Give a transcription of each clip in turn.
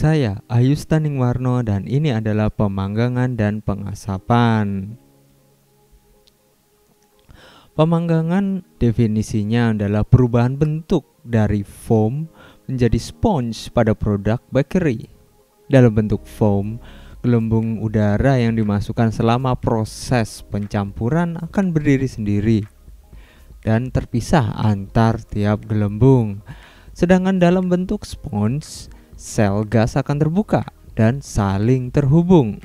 Saya Ayu Warno dan ini adalah pemanggangan dan pengasapan. Pemanggangan definisinya adalah perubahan bentuk dari foam menjadi sponge pada produk bakery. Dalam bentuk foam, gelembung udara yang dimasukkan selama proses pencampuran akan berdiri sendiri dan terpisah antar tiap gelembung. Sedangkan dalam bentuk sponge, sel gas akan terbuka dan saling terhubung.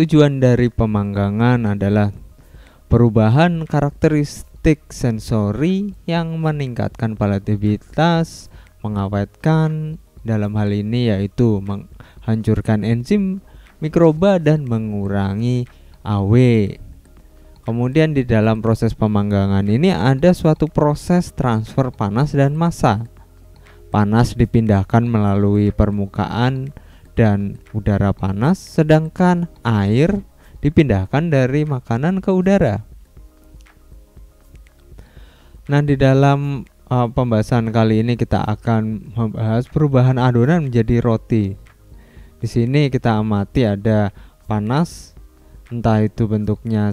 Tujuan dari pemanggangan adalah perubahan karakteristik sensori yang meningkatkan palatabilitas, mengawetkan dalam hal ini yaitu menghancurkan enzim mikroba dan mengurangi AW. Kemudian di dalam proses pemanggangan ini ada suatu proses transfer panas dan massa panas dipindahkan melalui permukaan dan udara panas, sedangkan air dipindahkan dari makanan ke udara. Nah, di dalam uh, pembahasan kali ini kita akan membahas perubahan adonan menjadi roti. Di sini kita amati ada panas, entah itu bentuknya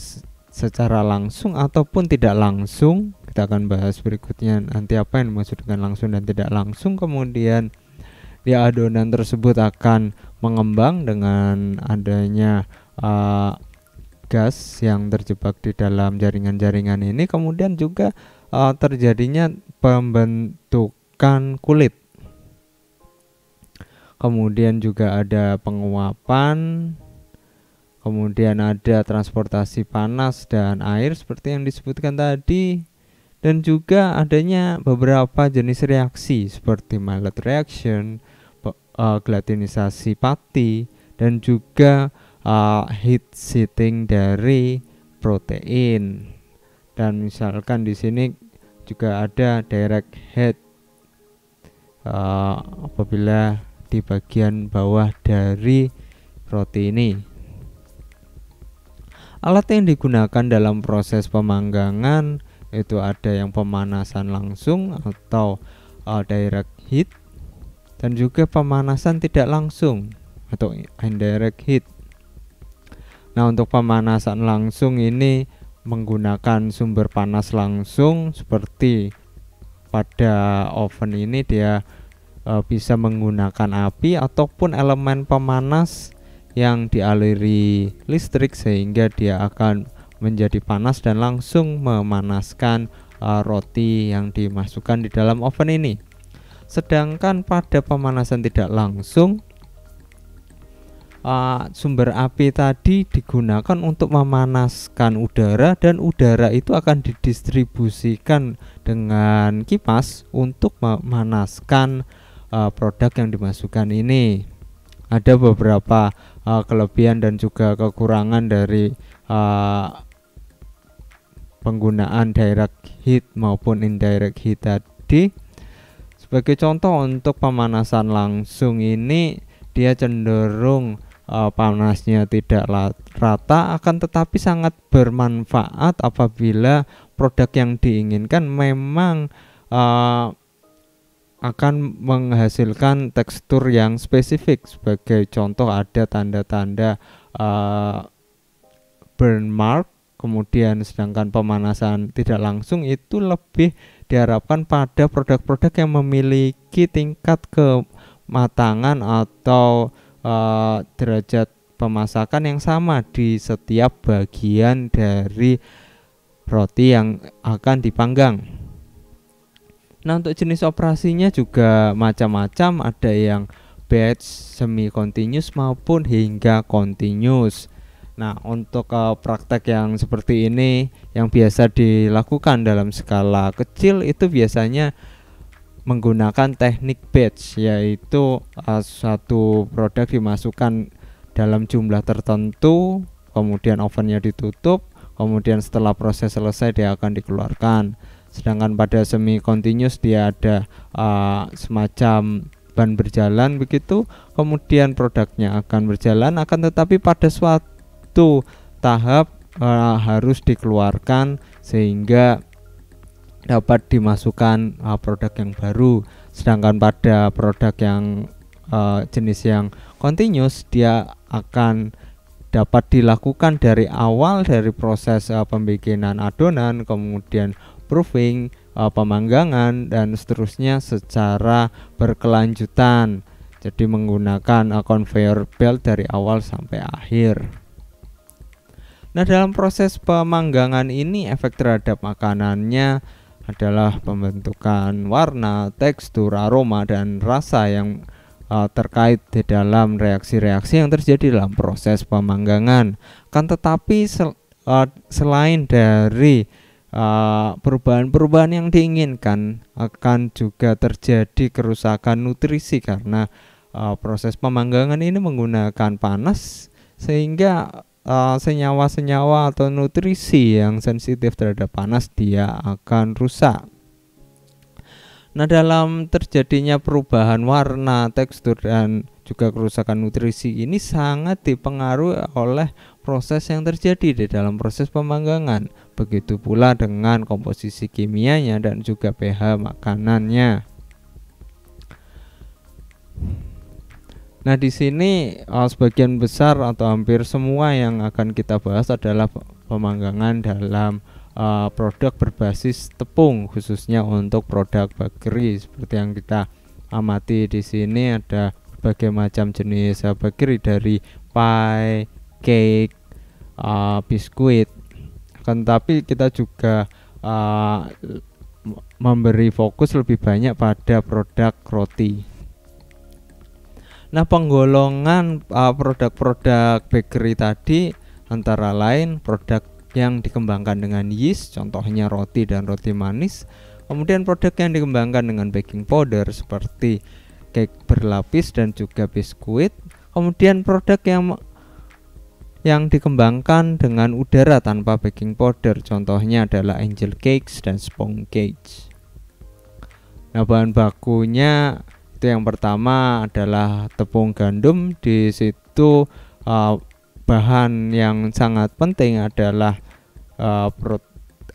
secara langsung ataupun tidak langsung kita akan bahas berikutnya nanti apa yang dimaksud dengan langsung dan tidak langsung kemudian di adonan tersebut akan mengembang dengan adanya uh, gas yang terjebak di dalam jaringan-jaringan ini kemudian juga uh, terjadinya pembentukan kulit kemudian juga ada penguapan Kemudian ada transportasi panas dan air seperti yang disebutkan tadi dan juga adanya beberapa jenis reaksi seperti Maillard reaction, uh, glatinisasi pati dan juga eh, heat setting dari protein. Dan misalkan di sini juga ada direct heat uh, apabila di bagian bawah dari roti ini. Alat yang digunakan dalam proses pemanggangan itu ada yang pemanasan langsung atau uh, direct heat dan juga pemanasan tidak langsung atau indirect heat. Nah, untuk pemanasan langsung ini menggunakan sumber panas langsung seperti pada oven ini dia uh, bisa menggunakan api ataupun elemen pemanas yang dialiri listrik sehingga dia akan menjadi panas dan langsung memanaskan uh, roti yang dimasukkan di dalam oven ini. Sedangkan pada pemanasan tidak langsung uh, sumber api tadi digunakan untuk memanaskan udara dan udara itu akan didistribusikan dengan kipas untuk memanaskan uh, produk yang dimasukkan ini ada beberapa uh, kelebihan dan juga kekurangan dari uh, penggunaan direct heat maupun indirect heat tadi. Sebagai contoh untuk pemanasan langsung ini dia cenderung uh, panasnya tidak rata akan tetapi sangat bermanfaat apabila produk yang diinginkan memang uh, akan menghasilkan tekstur yang spesifik. Sebagai contoh ada tanda-tanda uh, burn mark, kemudian sedangkan pemanasan tidak langsung itu lebih diharapkan pada produk-produk yang memiliki tingkat kematangan atau uh, derajat pemasakan yang sama di setiap bagian dari roti yang akan dipanggang. Nah, untuk jenis operasinya juga macam-macam, ada yang batch, semi continuous maupun hingga continuous. Nah, untuk uh, praktek yang seperti ini yang biasa dilakukan dalam skala kecil itu biasanya menggunakan teknik batch yaitu uh, satu produk dimasukkan dalam jumlah tertentu, kemudian ovennya ditutup, kemudian setelah proses selesai dia akan dikeluarkan sedangkan pada semi continuous dia ada uh, semacam ban berjalan begitu kemudian produknya akan berjalan akan tetapi pada suatu tahap uh, harus dikeluarkan sehingga dapat dimasukkan uh, produk yang baru sedangkan pada produk yang uh, jenis yang continuous dia akan dapat dilakukan dari awal dari proses uh, pembikinan adonan kemudian proofing, eh, pemanggangan dan seterusnya secara berkelanjutan. Jadi menggunakan eh, conveyor belt dari awal sampai akhir. Nah, dalam proses pemanggangan ini efek terhadap makanannya adalah pembentukan warna, tekstur, aroma dan rasa yang eh, terkait di dalam reaksi-reaksi yang terjadi dalam proses pemanggangan. Kan tetapi sel, uh, selain dari Eh, perubahan-perubahan yang diinginkan akan juga terjadi kerusakan nutrisi karena uh, proses pemanggangan ini menggunakan panas sehingga eh, senyawa-senyawa uh, senyawa -senyawa atau nutrisi yang sensitif terhadap panas dia akan rusak. Nah, dalam terjadinya perubahan warna, tekstur dan juga kerusakan nutrisi ini sangat dipengaruhi oleh proses yang terjadi di dalam proses pemanggangan Begitu pula dengan komposisi kimianya dan juga pH makanannya. Nah, di sini e, sebagian besar atau hampir semua yang akan kita bahas adalah pemanggangan dalam e, produk berbasis tepung khususnya untuk produk bakery seperti yang kita amati di sini ada berbagai macam jenis e, bakery dari pie, cake, uh, biskuit kan tapi kita juga uh, memberi fokus lebih banyak pada produk roti. Nah, penggolongan produk eh, produk-produk bakery tadi antara lain produk yang dikembangkan dengan yeast, contohnya roti dan roti manis. Kemudian produk yang dikembangkan dengan baking powder seperti cake berlapis dan juga biskuit. Kemudian produk yang yang dikembangkan dengan udara tanpa baking powder. Contohnya adalah angel cakes dan sponge cakes. Nah, bahan bakunya itu yang pertama adalah tepung gandum. Di situ uh, bahan yang sangat penting adalah uh, protein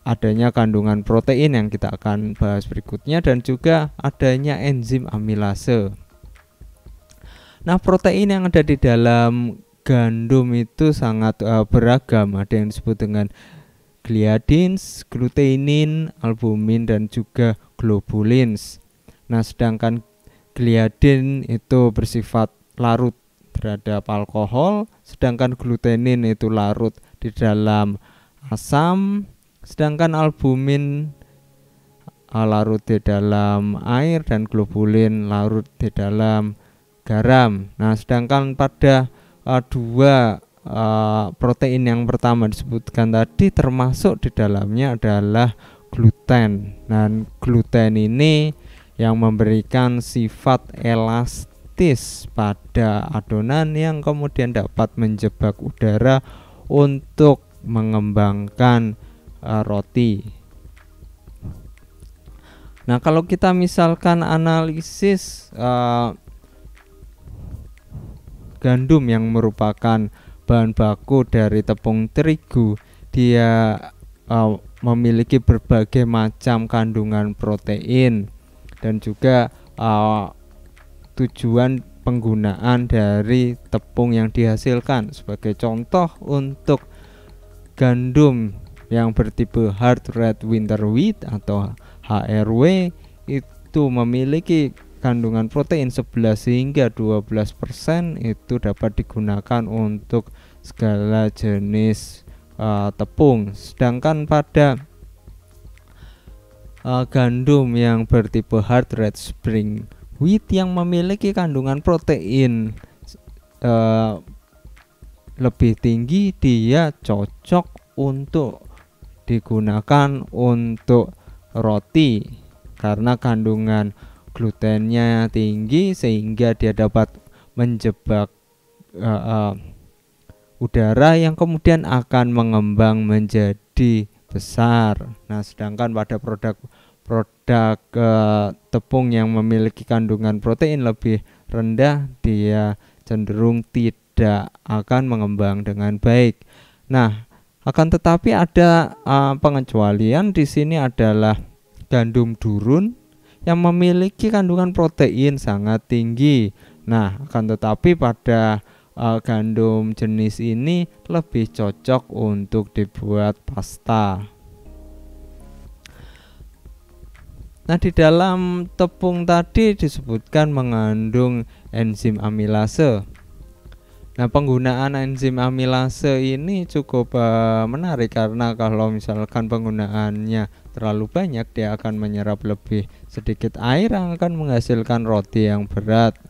adanya kandungan protein yang kita akan bahas berikutnya dan juga adanya enzim amilase. Nah, protein yang ada di dalam gandum itu sangat uh, beragam. Ada yang disebut dengan gliadins, gluteinin, albumin dan juga globulins. Nah, sedangkan gliadin itu bersifat larut terhadap alkohol, sedangkan gluteinin itu larut di dalam asam, sedangkan albumin eh, larut di dalam air dan globulin larut di dalam garam. Nah, sedangkan pada uh, dua uh, protein yang pertama disebutkan tadi termasuk di dalamnya adalah gluten dan gluten ini yang memberikan sifat elastis pada adonan yang kemudian dapat menjebak udara untuk mengembangkan uh, roti. Nah, kalau kita misalkan analisis uh, gandum yang merupakan bahan baku dari tepung terigu dia uh, memiliki berbagai macam kandungan protein dan juga uh, tujuan penggunaan dari tepung yang dihasilkan sebagai contoh untuk gandum yang bertipe hard red winter wheat atau HRW itu memiliki kandungan protein 11 hingga 12% itu dapat digunakan untuk segala jenis uh, tepung. Sedangkan pada uh, gandum yang bertipe hard red spring wheat yang memiliki kandungan protein uh, lebih tinggi dia cocok untuk digunakan untuk roti karena kandungan glutennya tinggi sehingga dia dapat menjebak uh, uh, udara yang kemudian akan mengembang menjadi besar. Nah, sedangkan pada produk produk uh, tepung yang memiliki kandungan protein lebih rendah, dia cenderung tidak akan mengembang dengan baik. Nah, akan tetapi ada uh, pengecualian di sini adalah gandum durun yang memiliki kandungan protein sangat tinggi. Nah, akan tetapi pada uh, gandum jenis ini lebih cocok untuk dibuat pasta. Nah, di dalam tepung tadi disebutkan mengandung enzim amilase. Nah, penggunaan enzim amilase ini cukup uh, menarik karena kalau misalkan penggunaannya terlalu banyak dia akan menyerap lebih sedikit air yang akan menghasilkan roti yang berat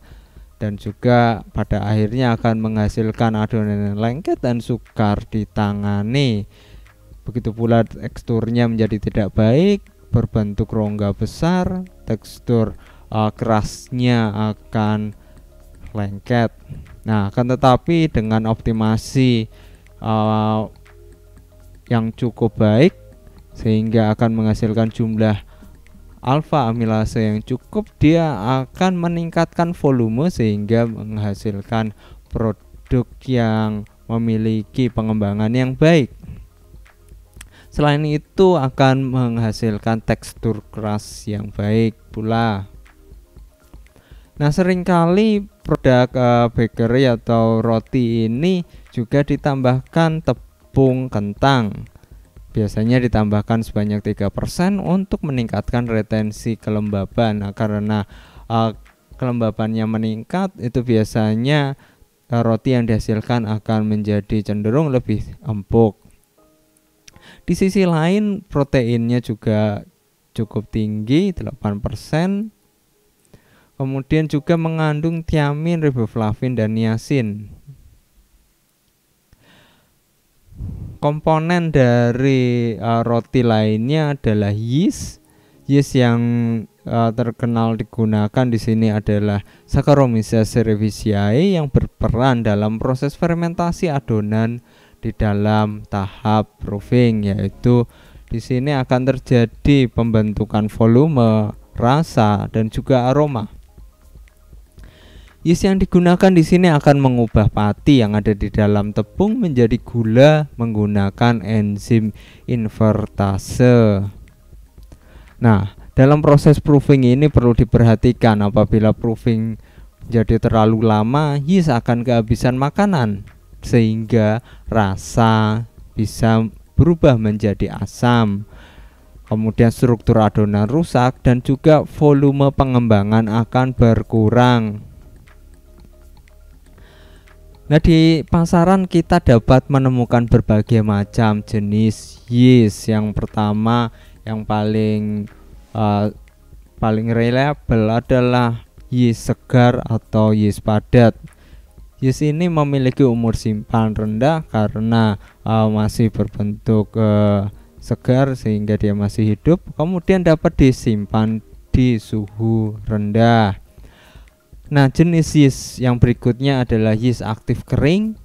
dan juga pada akhirnya akan menghasilkan adonan yang lengket dan sukar ditangani begitu pula teksturnya menjadi tidak baik berbentuk rongga besar tekstur uh, kerasnya akan lengket nah akan tetapi dengan optimasi uh, yang cukup baik sehingga akan menghasilkan jumlah alfa amilase yang cukup dia akan meningkatkan volume sehingga menghasilkan produk yang memiliki pengembangan yang baik. Selain itu akan menghasilkan tekstur keras yang baik pula. Nah, seringkali produk eh, bakery atau roti ini juga ditambahkan tepung kentang biasanya ditambahkan sebanyak 3% untuk meningkatkan retensi kelembaban nah, karena uh, kelembabannya meningkat itu biasanya uh, roti yang dihasilkan akan menjadi cenderung lebih empuk di sisi lain proteinnya juga cukup tinggi 8% kemudian juga mengandung tiamin, riboflavin, dan niacin komponen dari uh, roti lainnya adalah yeast. Yeast yang uh, terkenal digunakan di sini adalah Saccharomyces cerevisiae yang berperan dalam proses fermentasi adonan di dalam tahap proofing yaitu di sini akan terjadi pembentukan volume, rasa dan juga aroma. Yeast yang digunakan di sini akan mengubah pati yang ada di dalam tepung menjadi gula menggunakan enzim invertase. Nah, dalam proses proofing ini perlu diperhatikan apabila proofing jadi terlalu lama, yeast akan kehabisan makanan sehingga rasa bisa berubah menjadi asam. Kemudian struktur adonan rusak dan juga volume pengembangan akan berkurang. Nah di pasaran kita dapat menemukan berbagai macam jenis yeast. Yang pertama yang paling uh, paling reliable adalah yeast segar atau yeast padat. Yeast ini memiliki umur simpan rendah karena uh, masih berbentuk uh, segar sehingga dia masih hidup. Kemudian dapat disimpan di suhu rendah. Nah, jenis yeast yang berikutnya adalah yeast aktif kering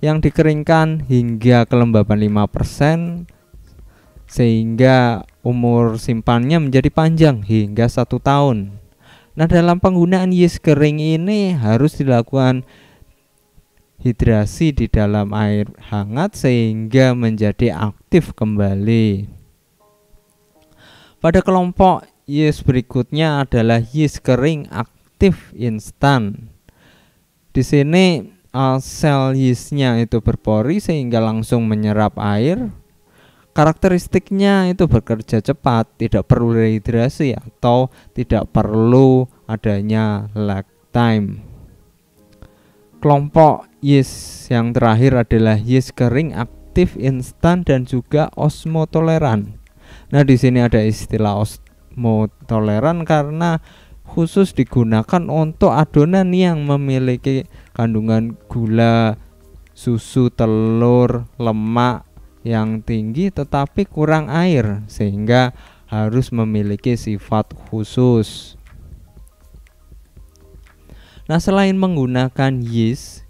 yang dikeringkan hingga kelembaban 5% sehingga umur simpannya menjadi panjang hingga satu tahun. Nah, dalam penggunaan yeast kering ini harus dilakukan hidrasi di dalam air hangat sehingga menjadi aktif kembali. Pada kelompok yeast berikutnya adalah yeast kering aktif aktif instan. Di sini uh, sel yeastnya itu berpori sehingga langsung menyerap air. Karakteristiknya itu bekerja cepat, tidak perlu rehidrasi atau tidak perlu adanya lag time. Kelompok yeast yang terakhir adalah yeast kering aktif instan dan juga osmotoleran. Nah, di sini ada istilah osmotoleran karena khusus digunakan untuk adonan yang memiliki kandungan gula, susu, telur, lemak yang tinggi tetapi kurang air sehingga harus memiliki sifat khusus. Nah, selain menggunakan yeast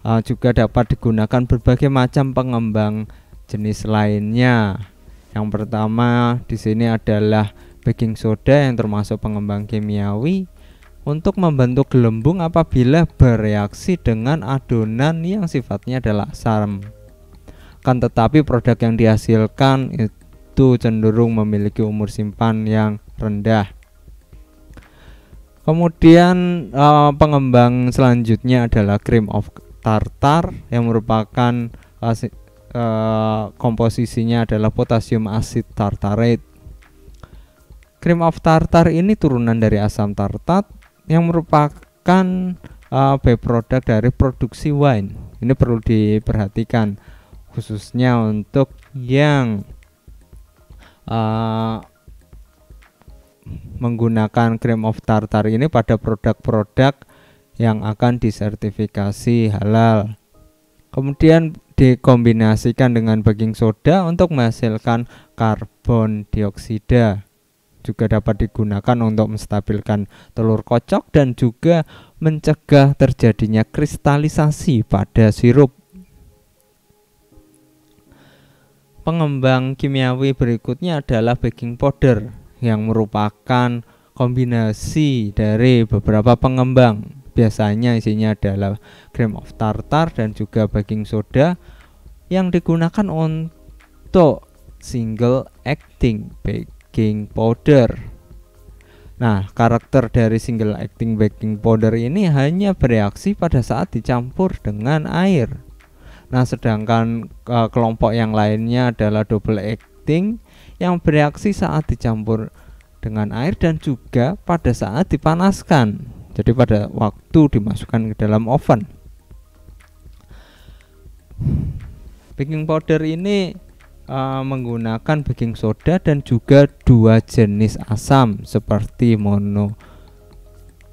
eh, juga dapat digunakan berbagai macam pengembang jenis lainnya. Yang pertama di sini adalah baking soda yang termasuk pengembang kimiawi untuk membentuk gelembung apabila bereaksi dengan adonan yang sifatnya adalah saram. Kan tetapi produk yang dihasilkan itu cenderung memiliki umur simpan yang rendah. Kemudian eh, pengembang selanjutnya adalah cream of tartar yang merupakan eh, eh, komposisinya adalah potasium asid tartarate Cream of tartar ini turunan dari asam tartat yang merupakan uh, byproduct dari produksi wine. Ini perlu diperhatikan khususnya untuk yang uh, menggunakan cream of tartar ini pada produk-produk yang akan disertifikasi halal. Kemudian dikombinasikan dengan baking soda untuk menghasilkan karbon dioksida juga dapat digunakan untuk menstabilkan telur kocok dan juga mencegah terjadinya kristalisasi pada sirup. Pengembang kimiawi berikutnya adalah baking powder yang merupakan kombinasi dari beberapa pengembang. Biasanya isinya adalah cream of tartar dan juga baking soda yang digunakan untuk single acting baking baking powder. Nah, karakter dari single acting baking powder ini hanya bereaksi pada saat dicampur dengan air. Nah, sedangkan uh, kelompok yang lainnya adalah double acting yang bereaksi saat dicampur dengan air dan juga pada saat dipanaskan. Jadi pada waktu dimasukkan ke dalam oven. Baking powder ini Eh, menggunakan baking soda dan juga dua jenis asam seperti mono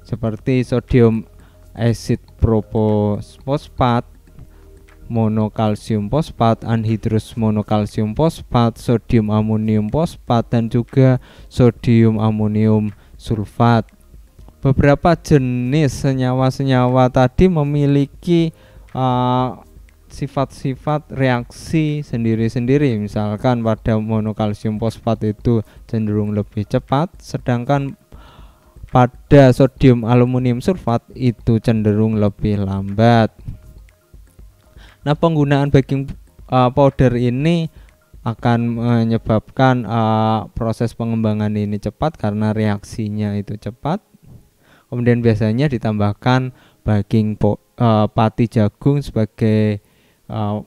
seperti sodium acid propofosfat monokalsium fosfat, anhidrus monokalsium fosfat, sodium amonium fosfat dan juga sodium amonium sulfat. Beberapa jenis senyawa-senyawa tadi memiliki uh, sifat-sifat reaksi sendiri-sendiri misalkan pada monokalsium fosfat itu cenderung lebih cepat sedangkan pada sodium aluminium sulfat itu cenderung lebih lambat nah penggunaan baking e, powder ini akan menyebabkan uh, proses pengembangan ini cepat karena reaksinya itu cepat kemudian biasanya ditambahkan baking po, uh, pati jagung sebagai uh,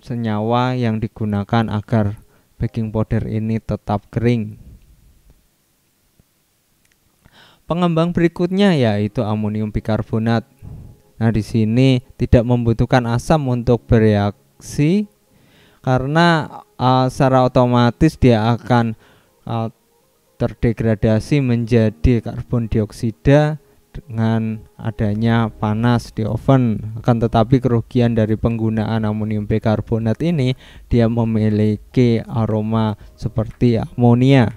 senyawa yang digunakan agar baking powder ini tetap kering. Pengembang berikutnya yaitu amonium bikarbonat. Nah, di sini tidak membutuhkan asam untuk bereaksi karena uh, secara otomatis dia akan uh, terdegradasi menjadi karbon dioksida dengan adanya panas di oven. Akan tetapi kerugian dari penggunaan amonium bikarbonat ini dia memiliki aroma seperti amonia.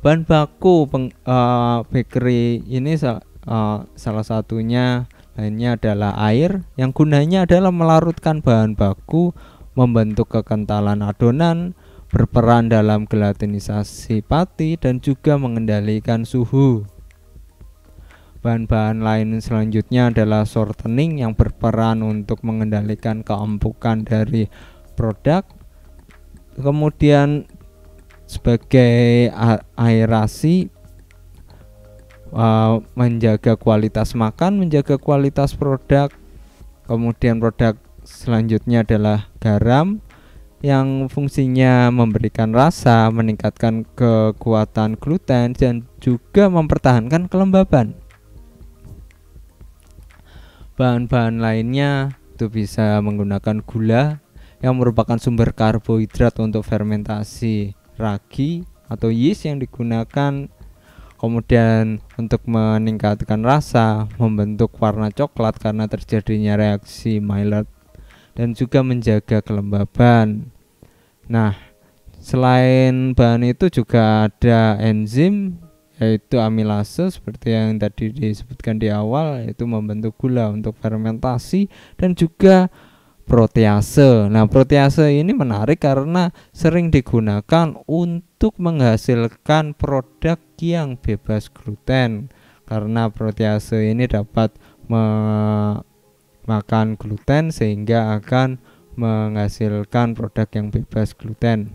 Bahan baku peng, uh, bakery ini uh, salah satunya lainnya adalah air yang gunanya adalah melarutkan bahan baku membentuk kekentalan adonan berperan dalam gelatinisasi pati dan juga mengendalikan suhu. Bahan-bahan lain selanjutnya adalah shortening yang berperan untuk mengendalikan keempukan dari produk. Kemudian sebagai aerasi menjaga kualitas makan, menjaga kualitas produk. Kemudian produk selanjutnya adalah garam yang fungsinya memberikan rasa, meningkatkan kekuatan gluten dan juga mempertahankan kelembaban. Bahan-bahan lainnya itu bisa menggunakan gula yang merupakan sumber karbohidrat untuk fermentasi ragi atau yeast yang digunakan kemudian untuk meningkatkan rasa membentuk warna coklat karena terjadinya reaksi Maillard dan juga menjaga kelembaban. Nah, selain bahan itu juga ada enzim yaitu amilase seperti yang tadi disebutkan di awal yaitu membentuk gula untuk fermentasi dan juga protease. Nah, protease ini menarik karena sering digunakan untuk menghasilkan produk yang bebas gluten karena protease ini dapat makan gluten sehingga akan menghasilkan produk yang bebas gluten.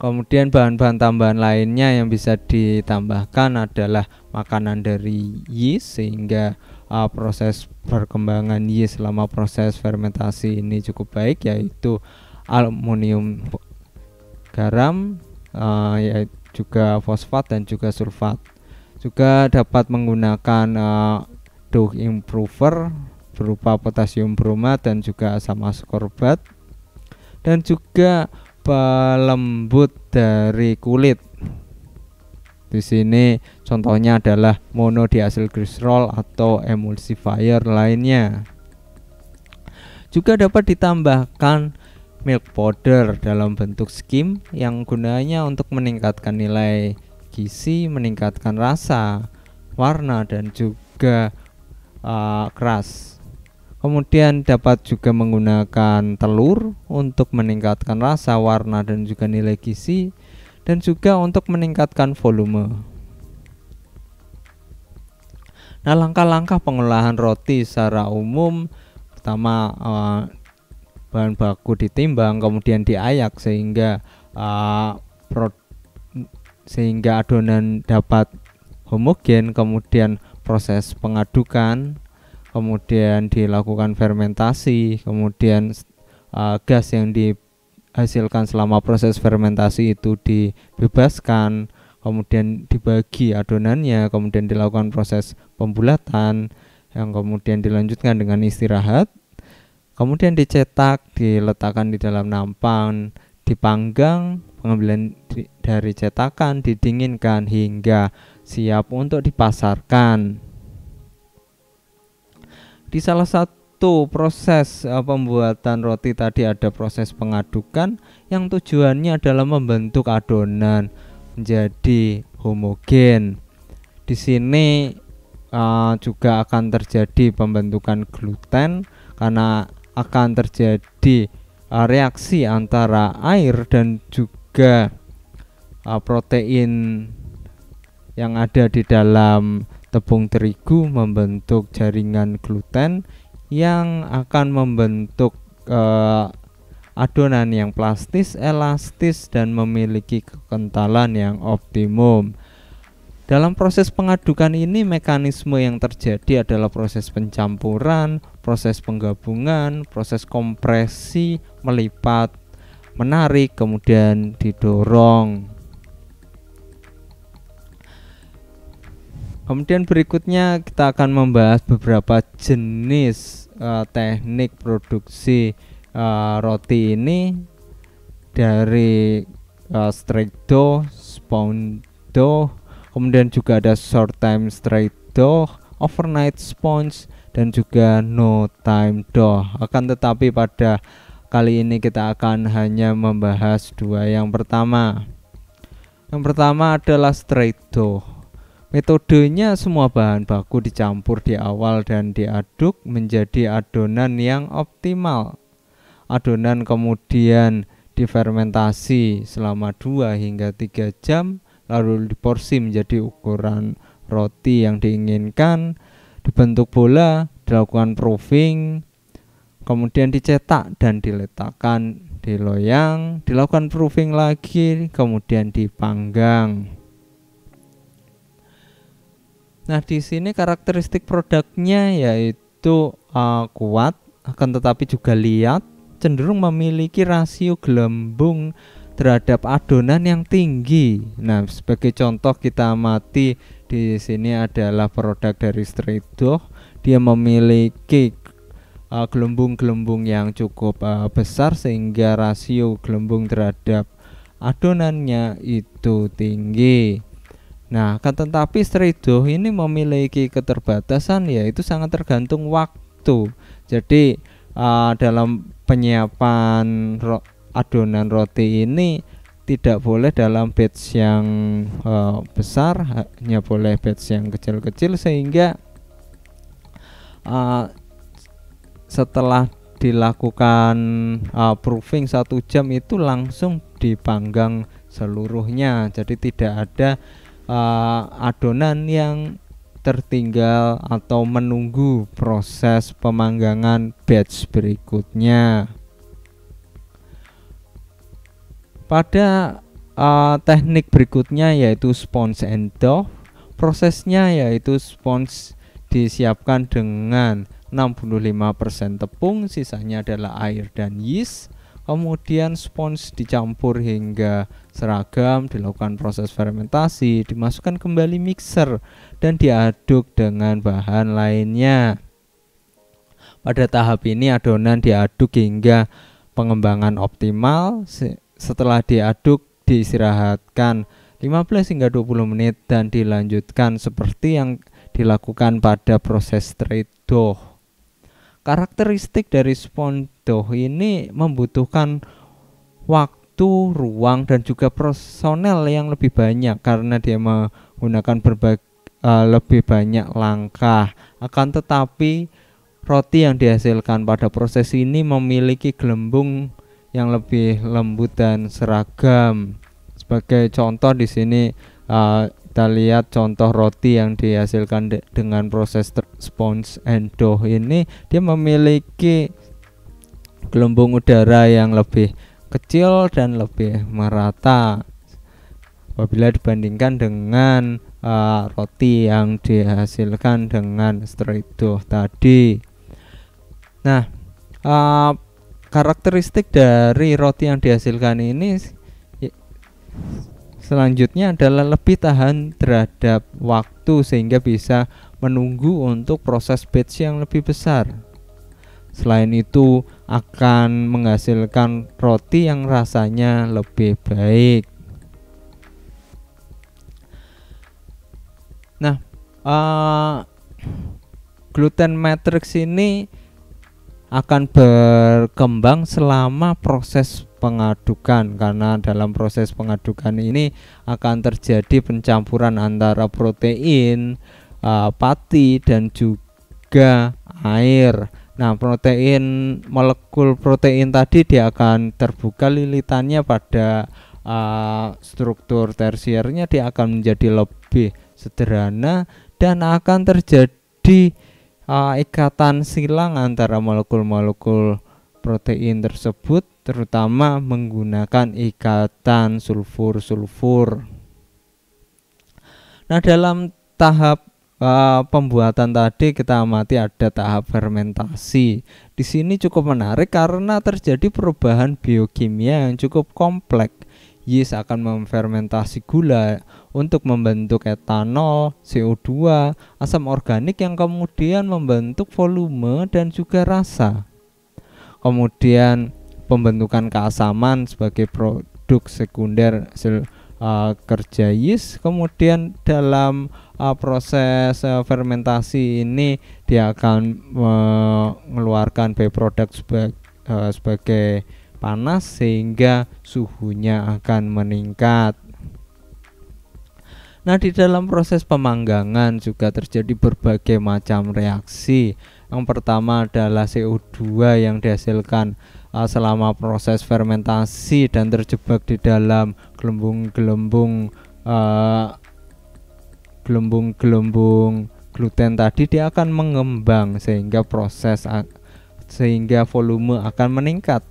Kemudian bahan-bahan tambahan lainnya yang bisa ditambahkan adalah makanan dari yeast sehingga uh, proses perkembangan yeast selama proses fermentasi ini cukup baik yaitu aluminium garam uh, ya juga fosfat dan juga sulfat. Juga dapat menggunakan uh, dough improver berupa potasium bromat dan juga asam askorbat dan juga pelembut dari kulit. Di sini contohnya adalah monodiacyl glycerol atau emulsifier lainnya. Juga dapat ditambahkan milk powder dalam bentuk skim yang gunanya untuk meningkatkan nilai gizi, meningkatkan rasa, warna dan juga uh, keras. Kemudian dapat juga menggunakan telur untuk meningkatkan rasa, warna dan juga nilai gizi dan juga untuk meningkatkan volume. Nah, langkah-langkah pengolahan roti secara umum pertama eh, bahan baku ditimbang kemudian diayak sehingga eh, sehingga adonan dapat homogen kemudian proses pengadukan, kemudian dilakukan fermentasi, kemudian uh, gas yang dihasilkan selama proses fermentasi itu dibebaskan, kemudian dibagi adonannya, kemudian dilakukan proses pembulatan yang kemudian dilanjutkan dengan istirahat, kemudian dicetak, diletakkan di dalam nampan, dipanggang, pengambilan dari cetakan didinginkan hingga siap untuk dipasarkan. Di salah satu proses eh, pembuatan roti tadi ada proses pengadukan yang tujuannya adalah membentuk adonan menjadi homogen. Di sini uh, juga akan terjadi pembentukan gluten karena akan terjadi uh, reaksi antara air dan juga uh, protein yang ada di dalam tepung terigu membentuk jaringan gluten yang akan membentuk uh, adonan yang plastis, elastis dan memiliki kekentalan yang optimum. Dalam proses pengadukan ini mekanisme yang terjadi adalah proses pencampuran, proses penggabungan, proses kompresi, melipat, menarik, kemudian didorong. Kemudian berikutnya kita akan membahas beberapa jenis uh, teknik produksi uh, roti ini dari uh, straight dough, spoon dough, kemudian juga ada short time straight dough, overnight sponge dan juga no time dough. Akan tetapi pada kali ini kita akan hanya membahas dua yang pertama. Yang pertama adalah straight dough Metodenya semua bahan baku dicampur di awal dan diaduk menjadi adonan yang optimal. Adonan kemudian difermentasi selama 2 hingga 3 jam lalu diporsi menjadi ukuran roti yang diinginkan, dibentuk bola, dilakukan proofing, kemudian dicetak dan diletakkan di loyang, dilakukan proofing lagi, kemudian dipanggang. Nah, di sini karakteristik produknya yaitu uh, kuat, akan tetapi juga liat, cenderung memiliki rasio gelembung terhadap adonan yang tinggi. Nah, sebagai contoh kita amati di sini adalah produk dari Street Dog. Dia memiliki gelembung eh, gelembung-gelembung yang cukup uh, besar sehingga rasio gelembung terhadap adonannya itu tinggi. Nah, kan tetapi Sridoh ini memiliki keterbatasan yaitu sangat tergantung waktu. Jadi uh, dalam penyiapan ro adonan roti ini tidak boleh dalam batch yang uh, besar, hanya boleh batch yang kecil-kecil sehingga uh, setelah dilakukan uh, proofing satu jam itu langsung dipanggang seluruhnya. Jadi tidak ada uh, adonan yang tertinggal atau menunggu proses pemanggangan batch berikutnya. Pada uh, teknik berikutnya yaitu sponge and dough, prosesnya yaitu sponge disiapkan dengan 65% tepung, sisanya adalah air dan yeast. Kemudian sponge dicampur hingga seragam, dilakukan proses fermentasi, dimasukkan kembali mixer dan diaduk dengan bahan lainnya. Pada tahap ini adonan diaduk hingga pengembangan optimal. Setelah diaduk diistirahatkan 15 hingga 20 menit dan dilanjutkan seperti yang dilakukan pada proses straight dough. Karakteristik dari spon dough ini membutuhkan waktu waktu, ruang dan juga personel yang lebih banyak karena dia menggunakan berbagai uh, lebih banyak langkah. Akan tetapi roti yang dihasilkan pada proses ini memiliki gelembung yang lebih lembut dan seragam. Sebagai contoh di sini uh, kita lihat contoh roti yang dihasilkan de dengan proses sponge and dough ini dia memiliki gelembung udara yang lebih kecil dan lebih merata apabila dibandingkan dengan uh, roti yang dihasilkan dengan straight dough tadi. Nah, uh, karakteristik dari roti yang dihasilkan ini selanjutnya adalah lebih tahan terhadap waktu sehingga bisa menunggu untuk proses batch yang lebih besar. Selain itu akan menghasilkan roti yang rasanya lebih baik. Nah, uh, gluten matrix ini akan berkembang selama proses pengadukan karena dalam proses pengadukan ini akan terjadi pencampuran antara protein, uh, pati dan juga air. Nah, protein molekul protein tadi dia akan terbuka lilitannya pada uh, struktur tersiernya dia akan menjadi lebih sederhana dan akan terjadi uh, ikatan silang antara molekul-molekul protein tersebut terutama menggunakan ikatan sulfur-sulfur. Nah, dalam tahap uh, pembuatan tadi kita amati ada tahap fermentasi. Di sini cukup menarik karena terjadi perubahan biokimia yang cukup kompleks. Yeast akan memfermentasi gula untuk membentuk etanol, CO2, asam organik yang kemudian membentuk volume dan juga rasa. Kemudian pembentukan keasaman sebagai produk sekunder hasil uh, kerja yeast. Kemudian dalam uh, proses uh, fermentasi ini dia akan eh, mengeluarkan byproduct sebagai uh, sebagai panas sehingga suhunya akan meningkat. Nah, di dalam proses pemanggangan juga terjadi berbagai macam reaksi. Yang pertama adalah CO2 yang dihasilkan uh, selama proses fermentasi dan terjebak di dalam gelembung-gelembung uh, gelembung-gelembung gluten tadi dia akan mengembang sehingga proses sehingga volume akan meningkat.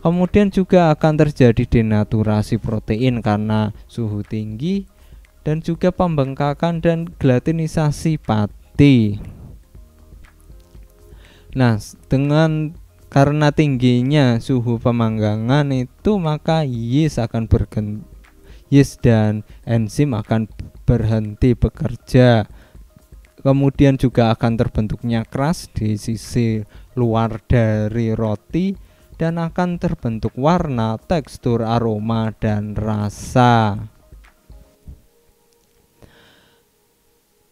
Kemudian juga akan terjadi denaturasi protein karena suhu tinggi dan juga pembengkakan dan gelatinisasi pati. Nah, dengan karena tingginya suhu pemanggangan itu maka yeast akan bergen yeast dan enzim akan berhenti bekerja. Kemudian juga akan terbentuknya keras di sisi luar dari roti dan akan terbentuk warna, tekstur, aroma dan rasa.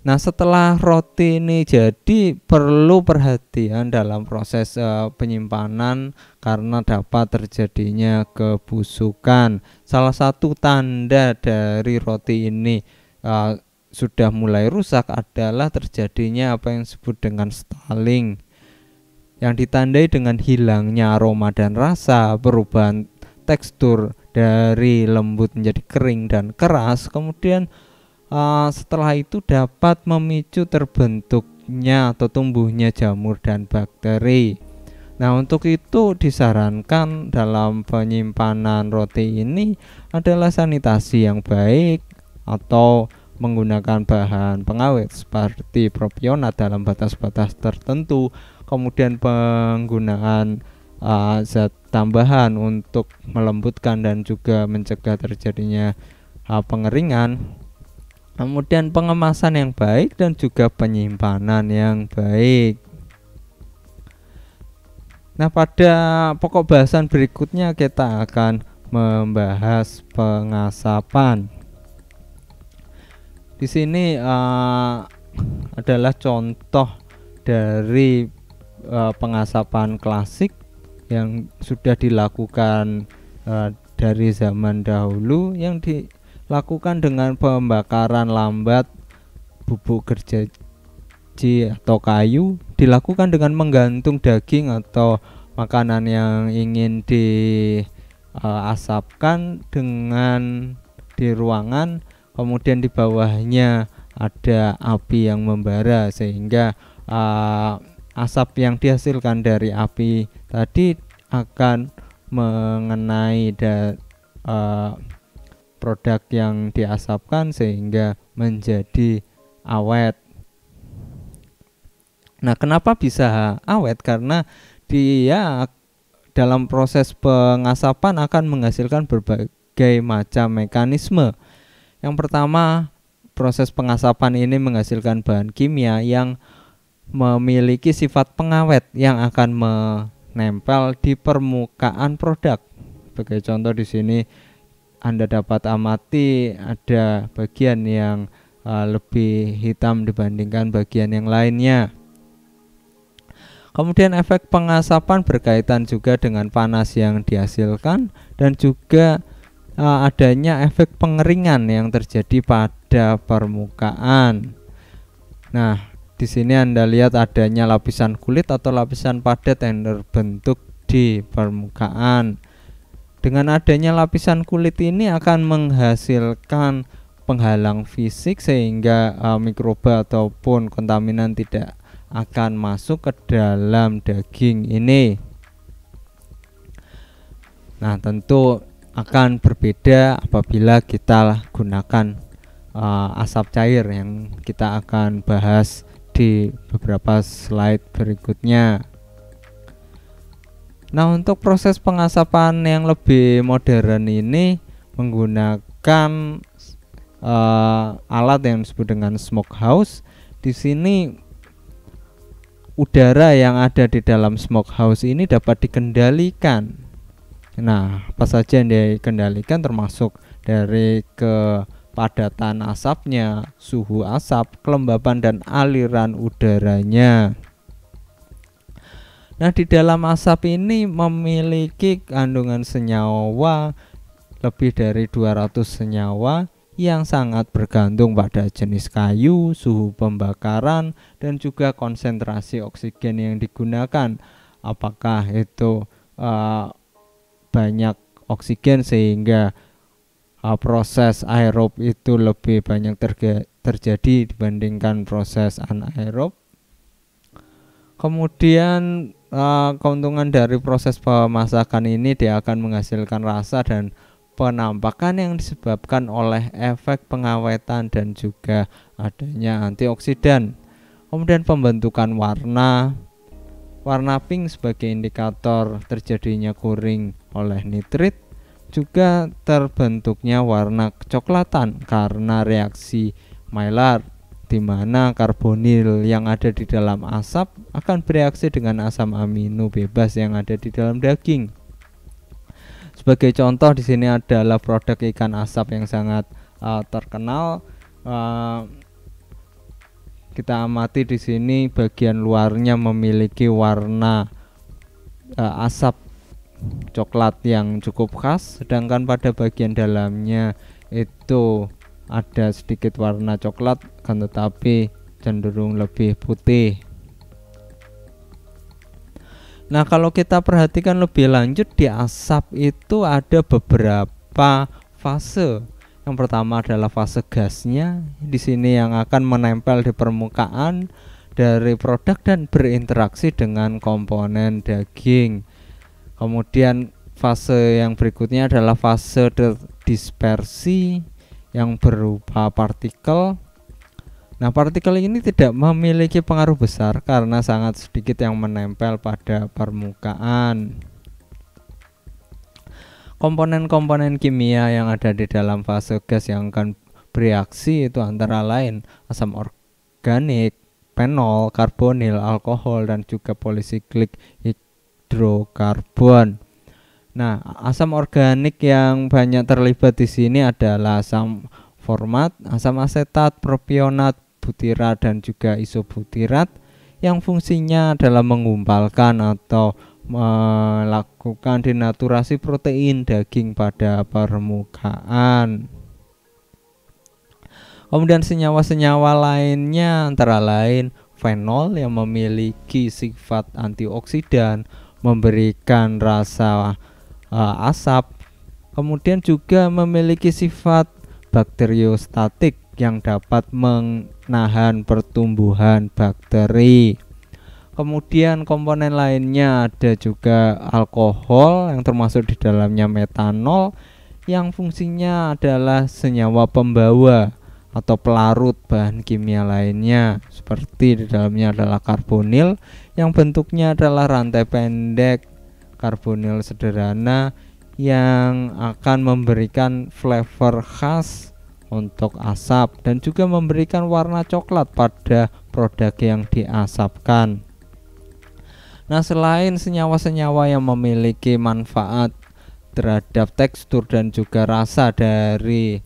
Nah, setelah roti ini jadi perlu perhatian dalam proses e, penyimpanan karena dapat terjadinya kebusukan. Salah satu tanda dari roti ini uh, sudah mulai rusak adalah terjadinya apa yang disebut dengan stalling yang ditandai dengan hilangnya aroma dan rasa, perubahan tekstur dari lembut menjadi kering dan keras. Kemudian uh, setelah itu dapat memicu terbentuknya atau tumbuhnya jamur dan bakteri. Nah, untuk itu disarankan dalam penyimpanan roti ini adalah sanitasi yang baik, atau menggunakan bahan pengawet seperti propionat dalam batas-batas tertentu, kemudian penggunaan uh, zat tambahan untuk melembutkan dan juga mencegah terjadinya uh, pengeringan. Kemudian pengemasan yang baik dan juga penyimpanan yang baik. Nah, pada pokok bahasan berikutnya kita akan membahas pengasapan di sini uh, adalah contoh dari uh, pengasapan klasik yang sudah dilakukan uh, dari zaman dahulu yang dilakukan dengan pembakaran lambat bubuk kerja atau kayu dilakukan dengan menggantung daging atau makanan yang ingin diasapkan uh, dengan di ruangan kemudian di bawahnya ada api yang membara sehingga uh, asap yang dihasilkan dari api tadi akan mengenai da, uh, produk yang diasapkan sehingga menjadi awet. Nah, kenapa bisa awet? Karena dia dalam proses pengasapan akan menghasilkan berbagai macam mekanisme yang pertama, proses pengasapan ini menghasilkan bahan kimia yang memiliki sifat pengawet yang akan menempel di permukaan produk. Sebagai contoh di sini Anda dapat amati ada bagian yang uh, lebih hitam dibandingkan bagian yang lainnya. Kemudian efek pengasapan berkaitan juga dengan panas yang dihasilkan dan juga uh, adanya efek pengeringan yang terjadi pada permukaan. Nah, di sini Anda lihat adanya lapisan kulit atau lapisan padat yang terbentuk di permukaan. Dengan adanya lapisan kulit ini akan menghasilkan penghalang fisik sehingga uh, mikroba ataupun kontaminan tidak akan masuk ke dalam daging ini. Nah, tentu akan berbeda apabila kita gunakan uh, asap cair yang kita akan bahas di beberapa slide berikutnya. Nah, untuk proses pengasapan yang lebih modern ini menggunakan uh, alat yang disebut dengan smokehouse. Di sini udara yang ada di dalam smokehouse ini dapat dikendalikan Nah, apa saja yang dikendalikan termasuk dari kepadatan asapnya, suhu asap, kelembapan dan aliran udaranya. Nah, di dalam asap ini memiliki kandungan senyawa lebih dari 200 senyawa yang sangat bergantung pada jenis kayu, suhu pembakaran, dan juga konsentrasi oksigen yang digunakan. Apakah itu uh, banyak oksigen sehingga uh, proses aerob itu lebih banyak terge terjadi dibandingkan proses anaerob. Kemudian uh, keuntungan dari proses pemasakan ini dia akan menghasilkan rasa dan penampakan yang disebabkan oleh efek pengawetan dan juga adanya antioksidan. Kemudian pembentukan warna, Warna pink sebagai indikator terjadinya kuring oleh nitrit juga terbentuknya warna kecoklatan karena reaksi Maillard di mana karbonil yang ada di dalam asap akan bereaksi dengan asam amino bebas yang ada di dalam daging. Sebagai contoh di sini adalah produk ikan asap yang sangat uh, terkenal uh, kita amati di sini bagian luarnya memiliki warna uh, asap coklat yang cukup khas sedangkan pada bagian dalamnya itu ada sedikit warna coklat kan tetapi cenderung lebih putih Nah kalau kita perhatikan lebih lanjut di asap itu ada beberapa fase yang pertama adalah fase gasnya. Di sini yang akan menempel di permukaan dari produk dan berinteraksi dengan komponen daging. Kemudian fase yang berikutnya adalah fase dispersi yang berupa partikel. Nah, partikel ini tidak memiliki pengaruh besar karena sangat sedikit yang menempel pada permukaan komponen-komponen kimia yang ada di dalam fase gas yang akan bereaksi itu antara lain asam organik, penol, karbonil, alkohol dan juga polisiklik hidrokarbon. Nah, asam organik yang banyak terlibat di sini adalah asam format, asam asetat, propionat, butirat dan juga isobutirat yang fungsinya adalah mengumpalkan atau melakukan denaturasi protein daging pada permukaan. Kemudian senyawa-senyawa lainnya antara lain fenol yang memiliki sifat antioksidan, memberikan rasa uh, asap. Kemudian juga memiliki sifat bakteriostatik yang dapat menahan pertumbuhan bakteri. Kemudian komponen lainnya ada juga alkohol yang termasuk di dalamnya metanol yang fungsinya adalah senyawa pembawa atau pelarut bahan kimia lainnya seperti di dalamnya adalah karbonil yang bentuknya adalah rantai pendek karbonil sederhana yang akan memberikan flavor khas untuk asap dan juga memberikan warna coklat pada produk yang diasapkan. Nah, selain senyawa-senyawa yang memiliki manfaat terhadap tekstur dan juga rasa dari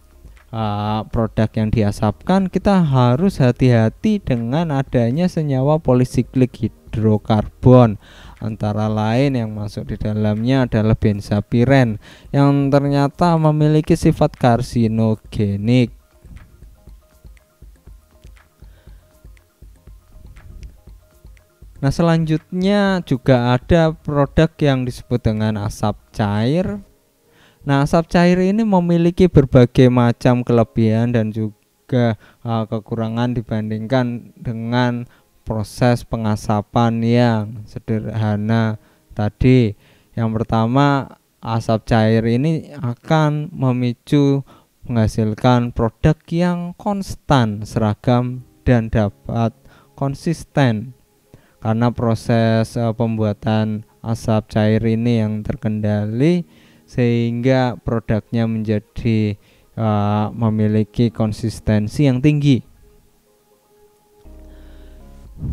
uh, produk yang diasapkan, kita harus hati-hati dengan adanya senyawa polisiklik hidrokarbon. Antara lain yang masuk di dalamnya adalah benzapiren yang ternyata memiliki sifat karsinogenik. Nah, selanjutnya juga ada produk yang disebut dengan asap cair. Nah, asap cair ini memiliki berbagai macam kelebihan dan juga uh, kekurangan dibandingkan dengan proses pengasapan yang sederhana tadi. Yang pertama, asap cair ini akan memicu menghasilkan produk yang konstan, seragam dan dapat konsisten karena proses uh, pembuatan asap cair ini yang terkendali sehingga produknya menjadi uh, memiliki konsistensi yang tinggi.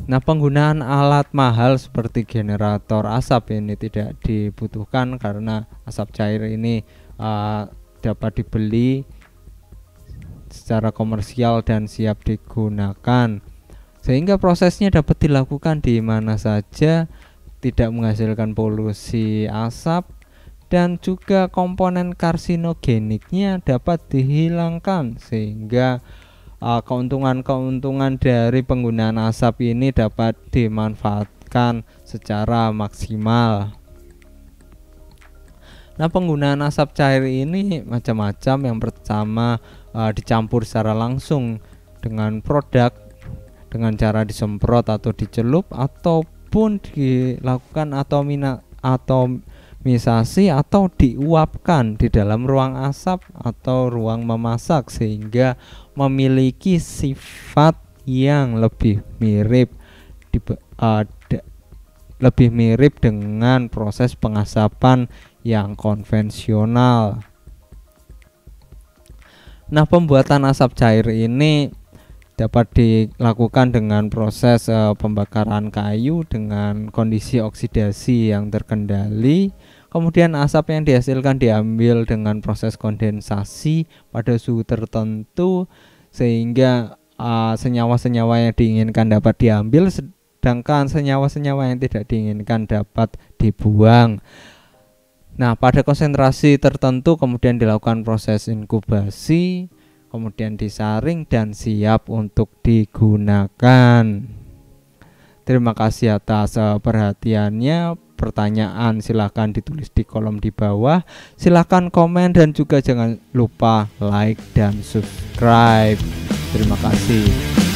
Nah, penggunaan alat mahal seperti generator asap ini tidak dibutuhkan karena asap cair ini uh, dapat dibeli secara komersial dan siap digunakan sehingga prosesnya dapat dilakukan di mana saja tidak menghasilkan polusi asap dan juga komponen karsinogeniknya dapat dihilangkan sehingga uh, keuntungan-keuntungan uh, dari penggunaan asap ini dapat dimanfaatkan secara maksimal. Nah, penggunaan asap cair ini macam-macam. Yang pertama, uh, dicampur secara langsung dengan produk dengan cara disemprot atau dicelup ataupun dilakukan atau mina atau misasi atau diuapkan di dalam ruang asap atau ruang memasak sehingga memiliki sifat yang lebih mirip di, uh, eh, lebih mirip dengan proses pengasapan yang konvensional. Nah, pembuatan asap cair ini dapat dilakukan dengan proses uh, pembakaran kayu dengan kondisi oksidasi yang terkendali. Kemudian asap yang dihasilkan diambil dengan proses kondensasi pada suhu tertentu sehingga eh, senyawa-senyawa uh, yang diinginkan dapat diambil sedangkan senyawa-senyawa yang tidak diinginkan dapat dibuang. Nah, pada konsentrasi tertentu kemudian dilakukan proses inkubasi kemudian disaring dan siap untuk digunakan. Terima kasih atas eh, perhatiannya. Pertanyaan silahkan ditulis di kolom di bawah. Silahkan komen dan juga jangan lupa like dan subscribe. Terima kasih.